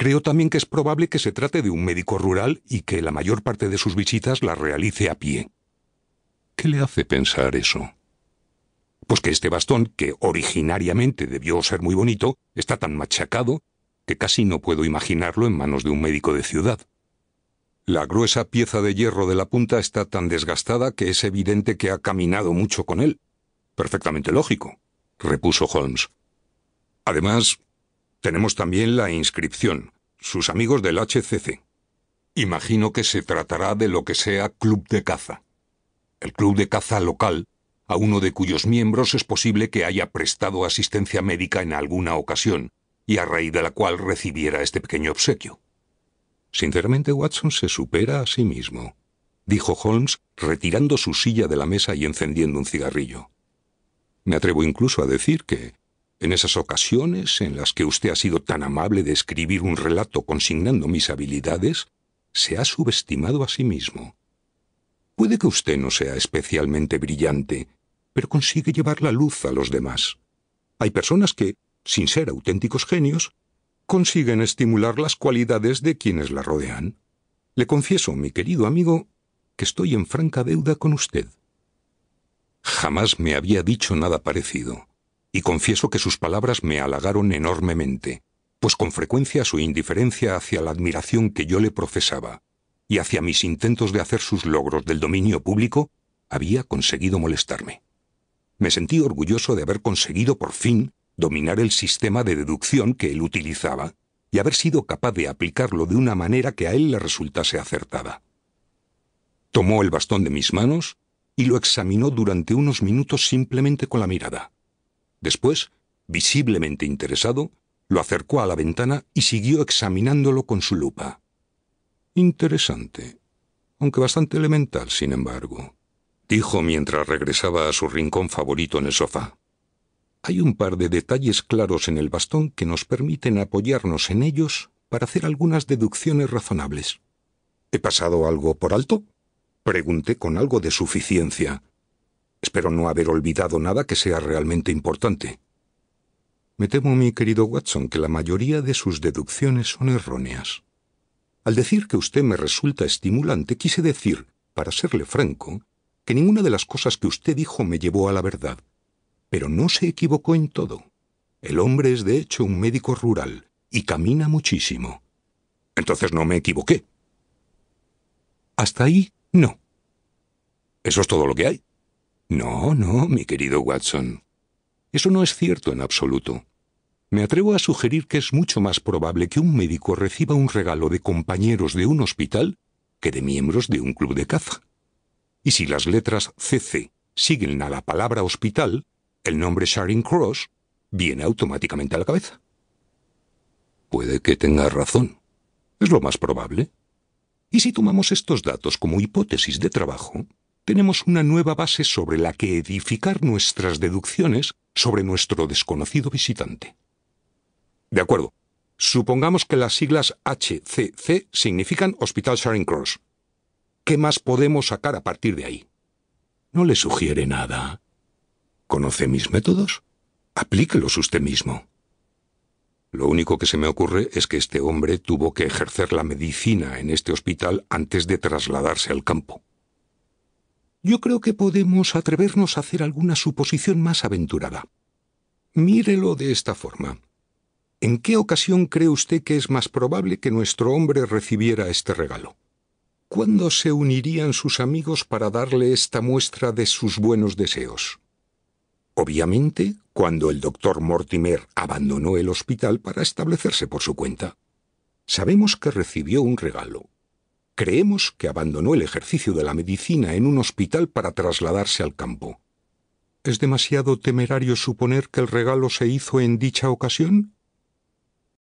Creo también que es probable que se trate de un médico rural y que la mayor parte de sus visitas las realice a pie. ¿Qué le hace pensar eso? Pues que este bastón, que originariamente debió ser muy bonito, está tan machacado que casi no puedo imaginarlo en manos de un médico de ciudad. La gruesa pieza de hierro de la punta está tan desgastada que es evidente que ha caminado mucho con él. Perfectamente lógico, repuso Holmes. Además, tenemos también la inscripción, sus amigos del HCC. Imagino que se tratará de lo que sea club de caza. El club de caza local, a uno de cuyos miembros es posible que haya prestado asistencia médica en alguna ocasión, y a raíz de la cual recibiera este pequeño obsequio. Sinceramente, Watson se supera a sí mismo, dijo Holmes, retirando su silla de la mesa y encendiendo un cigarrillo. Me atrevo incluso a decir que, en esas ocasiones en las que usted ha sido tan amable de escribir un relato consignando mis habilidades, se ha subestimado a sí mismo. Puede que usted no sea especialmente brillante, pero consigue llevar la luz a los demás. Hay personas que, sin ser auténticos genios, consiguen estimular las cualidades de quienes la rodean. Le confieso, mi querido amigo, que estoy en franca deuda con usted. Jamás me había dicho nada parecido y confieso que sus palabras me halagaron enormemente, pues con frecuencia su indiferencia hacia la admiración que yo le profesaba y hacia mis intentos de hacer sus logros del dominio público había conseguido molestarme. Me sentí orgulloso de haber conseguido por fin dominar el sistema de deducción que él utilizaba y haber sido capaz de aplicarlo de una manera que a él le resultase acertada. Tomó el bastón de mis manos y lo examinó durante unos minutos simplemente con la mirada. Después, visiblemente interesado, lo acercó a la ventana y siguió examinándolo con su lupa. Interesante, aunque bastante elemental, sin embargo, dijo mientras regresaba a su rincón favorito en el sofá. Hay un par de detalles claros en el bastón que nos permiten apoyarnos en ellos para hacer algunas deducciones razonables. ¿He pasado algo por alto? Pregunté con algo de suficiencia, Espero no haber olvidado nada que sea realmente importante. Me temo, mi querido Watson, que la mayoría de sus deducciones son erróneas. Al decir que usted me resulta estimulante, quise decir, para serle franco, que ninguna de las cosas que usted dijo me llevó a la verdad. Pero no se equivocó en todo. El hombre es de hecho un médico rural y camina muchísimo. Entonces no me equivoqué. Hasta ahí, no. ¿Eso es todo lo que hay? No, no, mi querido Watson. Eso no es cierto en absoluto. Me atrevo a sugerir que es mucho más probable que un médico reciba un regalo de compañeros de un hospital que de miembros de un club de caza. Y si las letras CC siguen a la palabra hospital, el nombre Sharing Cross viene automáticamente a la cabeza. Puede que tenga razón. Es lo más probable. Y si tomamos estos datos como hipótesis de trabajo, tenemos una nueva base sobre la que edificar nuestras deducciones sobre nuestro desconocido visitante. De acuerdo. Supongamos que las siglas HCC significan Hospital Sharing Cross. ¿Qué más podemos sacar a partir de ahí? No le sugiere nada. ¿Conoce mis métodos? Aplíquelos usted mismo. Lo único que se me ocurre es que este hombre tuvo que ejercer la medicina en este hospital antes de trasladarse al campo yo creo que podemos atrevernos a hacer alguna suposición más aventurada. Mírelo de esta forma. ¿En qué ocasión cree usted que es más probable que nuestro hombre recibiera este regalo? ¿Cuándo se unirían sus amigos para darle esta muestra de sus buenos deseos? Obviamente, cuando el doctor Mortimer abandonó el hospital para establecerse por su cuenta. Sabemos que recibió un regalo, Creemos que abandonó el ejercicio de la medicina en un hospital para trasladarse al campo. ¿Es demasiado temerario suponer que el regalo se hizo en dicha ocasión?